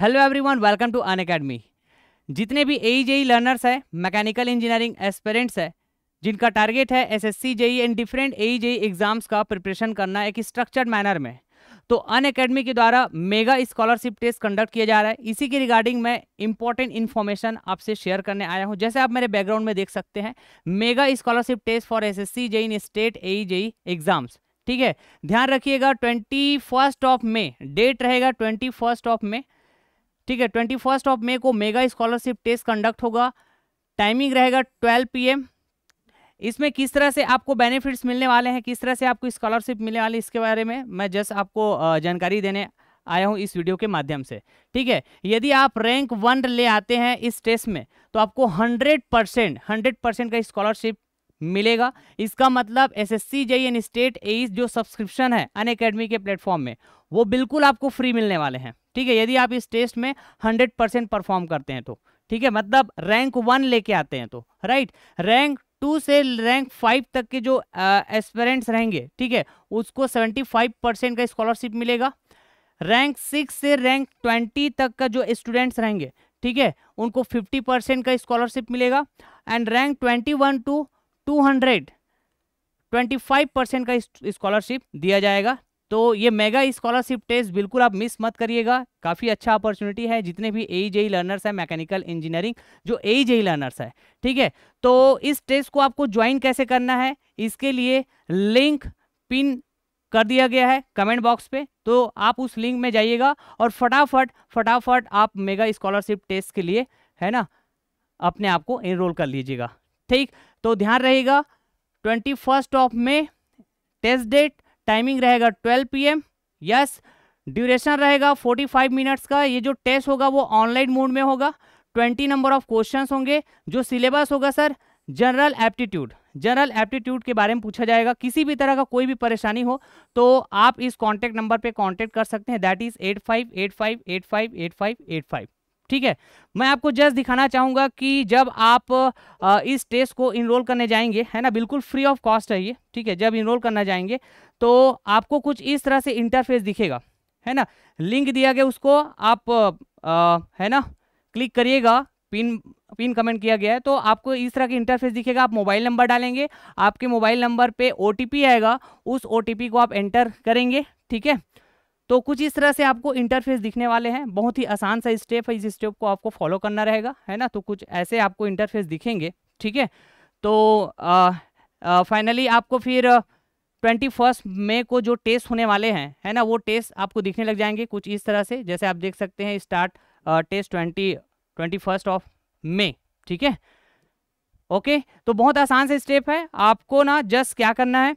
hello everyone welcome to Unacademy जितने भी A JE learners हैं मैकेनिकल इंजीनियरिंग एस्पेरेंट्स हैं जिनका टारगेट है S S C JE and different A JE exams का preparation करना एक स्ट्रक्चर्ड मैनर में तो अन अकेडमी के द्वारा मेगा स्कॉलरशिप टेस्ट कंडक्ट किया जा रहा है इसी के रिगार्डिंग मैं इंपॉर्टेंट इन्फॉर्मेशन आपसे शेयर करने आया हूँ जैसे आप मेरे बैकग्राउंड में देख सकते हैं mega scholarship test for S S C in state A JE exams ठीक है ध्यान रखिएगा twenty first of May date रहेगा ट्वेंटी फर्स्ट ऑफ मे ठीक है ट्वेंटी फर्स्ट ऑफ मे को मेगा स्कॉलरशिप टेस्ट कंडक्ट होगा टाइमिंग रहेगा ट्वेल्व पी इसमें किस तरह से आपको बेनिफिट्स मिलने वाले हैं किस तरह से आपको स्कॉलरशिप मिलने वाली इसके बारे में मैं जस्ट आपको जानकारी देने आया हूं इस वीडियो के माध्यम से ठीक है यदि आप रैंक वन ले आते हैं इस टेस्ट में तो आपको हंड्रेड परसेंट हंड्रेड परसेंट का स्कॉलरशिप मिलेगा इसका मतलब S S C J and state AE जो सब्सक्रिप्शन है अन अकेडमी के प्लेटफॉर्म में वो बिल्कुल आपको फ्री मिलने वाले हैं ठीक है यदि आप इस टेस्ट में हंड्रेड परसेंट परफॉर्म करते हैं तो ठीक है मतलब रैंक वन लेके आते हैं तो राइट रैंक टू से रैंक फाइव तक के जो एस्पेरेंट्स रहेंगे ठीक है उसको सेवेंटी फाइव परसेंट का स्कॉलरशिप मिलेगा रैंक सिक्स से रैंक ट्वेंटी तक का जो स्टूडेंट्स रहेंगे ठीक है उनको फिफ्टी परसेंट का स्कॉलरशिप मिलेगा and rank twenty one to two hundred twenty five percent का स्कॉलरशिप दिया जाएगा तो ये मेगा स्कॉलरशिप टेस्ट बिल्कुल आप मिस मत करिएगा काफ़ी अच्छा अपॉर्चुनिटी है जितने भी ए जेई लर्नर्स हैं मैकेनिकल इंजीनियरिंग जो ए जेई लर्नर्स है ठीक है तो इस टेस्ट को आपको ज्वाइन कैसे करना है इसके लिए लिंक पिन कर दिया गया है कमेंट बॉक्स पे तो आप उस लिंक में जाइएगा और फटाफट फटाफट आप मेगा स्कॉलरशिप टेस्ट के लिए है ना अपने आप को इनरोल कर लीजिएगा ठीक तो ध्यान रहेगा twenty first of May test date timing रहेगा twelve P M yes duration रहेगा फोर्टी फाइव मिनट्स का ये जो टेस्ट होगा वो ऑनलाइन मोड में होगा ट्वेंटी नंबर ऑफ क्वेश्चन होंगे जो सिलेबस होगा sir general aptitude general aptitude के बारे में पूछा जाएगा किसी भी तरह का कोई भी परेशानी हो तो आप इस कॉन्टैक्ट नंबर पे कांटेक्ट कर सकते हैं that is eight five eight five eight five eight five eight five ठीक है मैं आपको जस्ट दिखाना चाहूँगा कि जब आप इस टेस्ट को इनरोल करने जाएंगे है ना बिल्कुल फ्री ऑफ कॉस्ट है ये ठीक है जब इनरोल करना जाएंगे तो आपको कुछ इस तरह से इंटरफेस दिखेगा है ना लिंक दिया गया उसको आप आ, है ना क्लिक करिएगा पिन पिन कमेंट किया गया है तो आपको इस तरह की इंटरफेस दिखेगा आप मोबाइल नंबर डालेंगे आपके मोबाइल नंबर पे ओ आएगा उस ओ को आप एंटर करेंगे ठीक है तो कुछ इस तरह से आपको इंटरफेस दिखने वाले हैं बहुत ही आसान सा स्टेप है इस स्टेप को आपको फॉलो करना रहेगा है ना तो कुछ ऐसे आपको इंटरफेस दिखेंगे ठीक है तो फाइनली आपको फिर ट्वेंटी फर्स्ट मे को जो टेस्ट होने वाले हैं है ना वो टेस्ट आपको दिखने लग जाएंगे कुछ इस तरह से जैसे आप देख सकते हैं start test twenty twenty first of May ठीक है ओके तो बहुत आसान से स्टेप है आपको ना जस्ट क्या करना है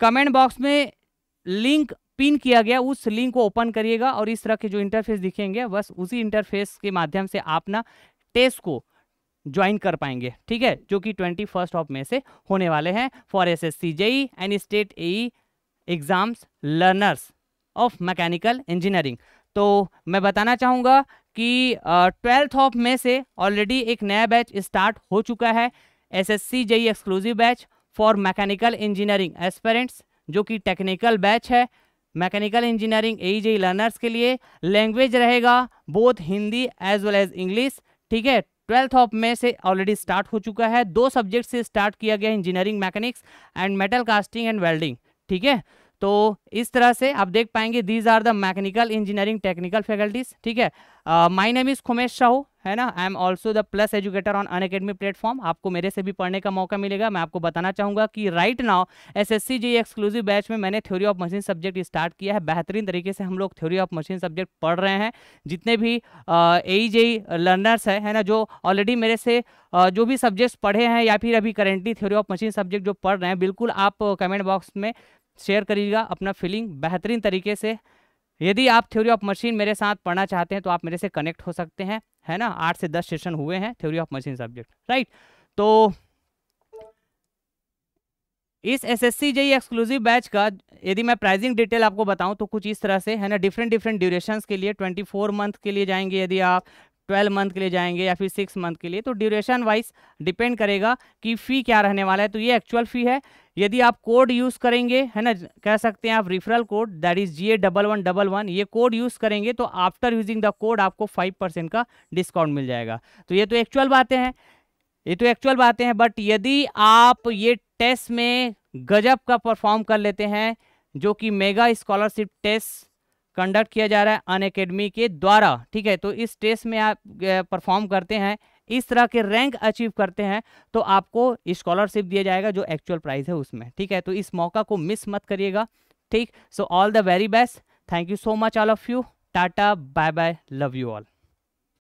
कमेंट बॉक्स में लिंक पिन किया गया उस लिंक को ओपन करिएगा और इस तरह के जो इंटरफेस दिखेंगे बस उसी इंटरफेस के माध्यम से आप ना टेस्ट को ज्वाइन कर पाएंगे ठीक है जो कि ट्वेंटी फर्स्ट ऑफ मे से होने वाले हैं for S S C JE and state A exams learners of mechanical engineering तो मैं बताना चाहूँगा कि ट्वेल्थ ऑफ मे से ऑलरेडी एक नया बैच स्टार्ट हो चुका है S S C JE exclusive batch for mechanical engineering aspirants जो कि टेक्निकल बैच है mechanical engineering A JE learners के लिए लैंग्वेज रहेगा both Hindi as well as English ठीक है ट्वेल्थ ऑफ मे से ऑलरेडी स्टार्ट हो चुका है दो सब्जेक्ट से स्टार्ट किया गया engineering mechanics and metal casting and welding ठीक है तो इस तरह से आप देख पाएंगे these are the mechanical engineering technical faculties ठीक है my name is Khumesh Sahu है ना I am also the plus educator on Unacademy platform आपको मेरे से भी पढ़ने का मौका मिलेगा मैं आपको बताना चाहूँगा कि right now S S C JE exclusive batch में मैंने theory of machine subject start किया है बेहतरीन तरीके से हम लोग थ्योरी ऑफ मशीन सब्जेक्ट पढ़ रहे हैं जितने भी ए जेई लर्नर्स है ना जो ऑलरेडी मेरे से जो भी सब्जेक्ट्स पढ़े हैं या फिर अभी currently theory of machine subject जो पढ़ रहे हैं बिल्कुल आप कमेंट बॉक्स में शेयर करिएगा अपना फीलिंग बेहतरीन तरीके से यदि आप थ्योरी ऑफ मशीन मेरे साथ पढ़ना चाहते हैं तो आप मेरे से कनेक्ट हो सकते हैं है ना आठ से दस सेशन हुए हैं theory of machine subject right तो इस S S C JE exclusive batch का यदि मैं प्राइसिंग डिटेल आपको बताऊं तो कुछ इस तरह से है ना डिफरेंट डिफरेंट ड्यूरेशंस के लिए 24 मंथ के लिए जाएंगे यदि आप ट्वेल्व मंथ के लिए जाएंगे या फिर सिक्स मंथ के लिए तो ड्यूरेशन वाइज डिपेंड करेगा कि फ़ी क्या रहने वाला है तो ये एक्चुअल फ़ी है यदि आप कोड यूज़ करेंगे है ना कह सकते हैं आप referral code that is G A double one double one ये कोड यूज़ करेंगे तो आफ्टर यूजिंग द कोड आपको फाइव परसेंट का डिस्काउंट मिल जाएगा तो ये तो एक्चुअल बातें हैं ये तो एक्चुअल बातें हैं बट यदि आप ये टेस्ट में गजब का परफॉर्म कर लेते हैं जो कि मेगा स्कॉलरशिप टेस्ट कंडक्ट किया जा रहा है अन अकेडमी के द्वारा ठीक है तो इस टेस्ट में आप परफॉर्म करते हैं इस तरह के रैंक अचीव करते हैं तो आपको स्कॉलरशिप दिया जाएगा जो एक्चुअल प्राइज है उसमें ठीक है तो इस मौका को मिस मत करिएगा ठीक so all the very best thank you so much all of you tata bye bye love you all